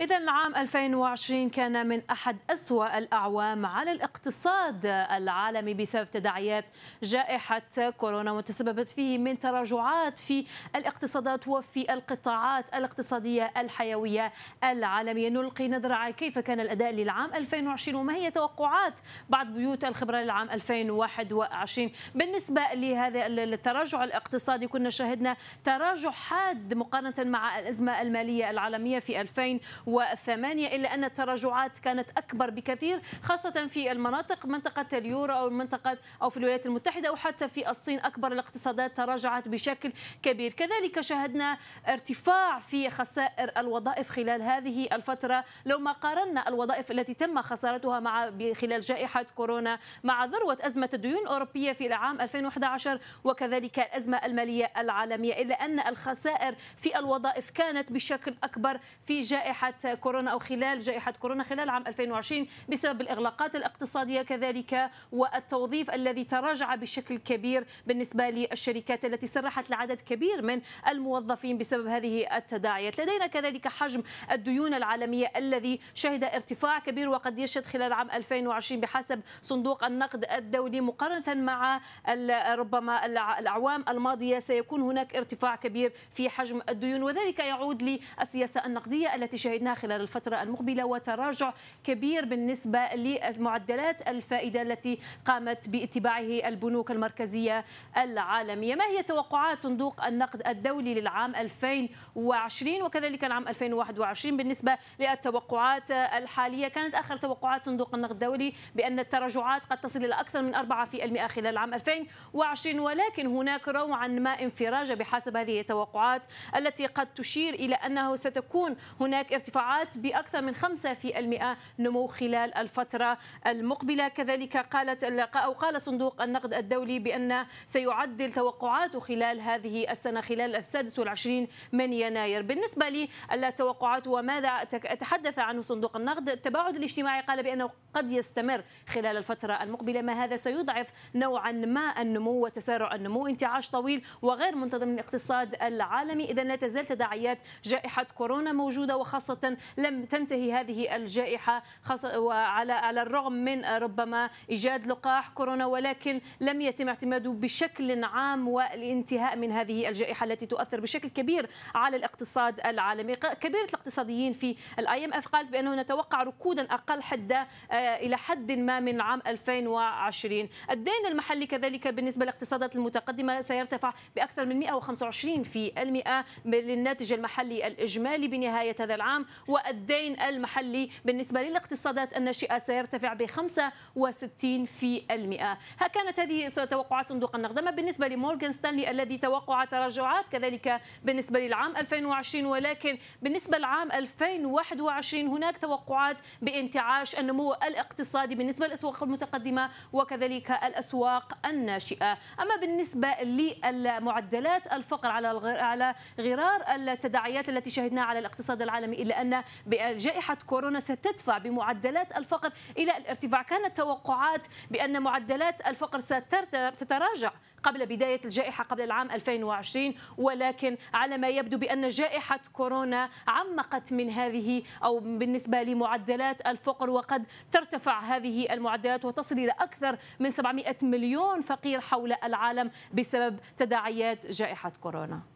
إذا عام 2020 كان من أحد أسوأ الأعوام على الاقتصاد العالمي بسبب تداعيات جائحة كورونا وتسببت فيه من تراجعات في الاقتصادات وفي القطاعات الاقتصادية الحيوية العالمية نلقي نظرة على كيف كان الأداء للعام 2020 وما هي توقعات بعض بيوت الخبرة للعام 2021 بالنسبة لهذا التراجع الاقتصادي كنا شاهدنا تراجع حاد مقارنة مع الأزمة المالية العالمية في 2000 إلا أن التراجعات كانت أكبر بكثير خاصة في المناطق منطقة اليورو أو المنطقة أو في الولايات المتحدة أو حتى في الصين أكبر الاقتصادات تراجعت بشكل كبير كذلك شهدنا ارتفاع في خسائر الوظائف خلال هذه الفترة لو ما قارنا الوظائف التي تم خسارتها مع خلال جائحة كورونا مع ذروة أزمة الديون الأوروبية في العام 2011 وكذلك الأزمة المالية العالمية إلا أن الخسائر في الوظائف كانت بشكل أكبر في جائحة جائحة كورونا أو خلال جائحة كورونا خلال عام 2020 بسبب الإغلاقات الاقتصادية كذلك والتوظيف الذي تراجع بشكل كبير بالنسبة للشركات التي سرحت لعدد كبير من الموظفين بسبب هذه التداعيات لدينا كذلك حجم الديون العالمية الذي شهد ارتفاع كبير وقد يشهد خلال عام 2020 بحسب صندوق النقد الدولي مقارنة مع ربما الأعوام الماضية سيكون هناك ارتفاع كبير في حجم الديون وذلك يعود للسياسة النقدية التي شهدنا شهدناه خلال الفترة المقبلة وتراجع كبير بالنسبة لمعدلات الفائدة التي قامت باتباعه البنوك المركزية العالمية ما هي توقعات صندوق النقد الدولي للعام 2020 وكذلك العام 2021 بالنسبة للتوقعات الحالية كانت آخر توقعات صندوق النقد الدولي بأن التراجعات قد تصل إلى أكثر من 4% خلال العام 2020 ولكن هناك روعا ما انفراج بحسب هذه التوقعات التي قد تشير إلى أنه ستكون هناك ارتفاع الارتفاعات بأكثر من 5% نمو خلال الفترة المقبلة كذلك قالت أو قال صندوق النقد الدولي بأن سيعدل توقعاته خلال هذه السنة خلال السادس والعشرين من يناير بالنسبة للتوقعات وماذا تحدث عنه صندوق النقد التباعد الاجتماعي قال بأنه قد يستمر خلال الفترة المقبلة ما هذا سيضعف نوعا ما النمو وتسارع النمو انتعاش طويل وغير منتظم الاقتصاد العالمي إذا لا تزال تداعيات جائحة كورونا موجودة وخاصة لم تنتهي هذه الجائحة خاصة وعلى على الرغم من ربما إيجاد لقاح كورونا ولكن لم يتم اعتماده بشكل عام والانتهاء من هذه الجائحة التي تؤثر بشكل كبير على الاقتصاد العالمي كبيرة الاقتصاديين في الاي ام اف قالت بانه نتوقع ركودا اقل حدة آه، الى حد ما من عام 2020 الدين المحلي كذلك بالنسبه للاقتصادات المتقدمه سيرتفع باكثر من 125% للناتج المحلي الاجمالي بنهايه هذا العام والدين المحلي بالنسبة للاقتصادات الناشئة سيرتفع ب 65% ها كانت هذه توقعات صندوق النقد أما بالنسبة لمورغان ستانلي الذي توقع تراجعات كذلك بالنسبة للعام 2020 ولكن بالنسبة لعام 2021 هناك توقعات بانتعاش النمو الاقتصادي بالنسبة للأسواق المتقدمة وكذلك الأسواق الناشئة أما بالنسبة للمعدلات الفقر على على غرار التداعيات التي شهدناها على الاقتصاد العالمي إلا بأن جائحة كورونا ستدفع بمعدلات الفقر إلى الارتفاع كانت توقعات بأن معدلات الفقر ستتراجع قبل بداية الجائحة قبل العام 2020 ولكن على ما يبدو بأن جائحة كورونا عمقت من هذه أو بالنسبة لمعدلات الفقر وقد ترتفع هذه المعدلات وتصل إلى أكثر من 700 مليون فقير حول العالم بسبب تداعيات جائحة كورونا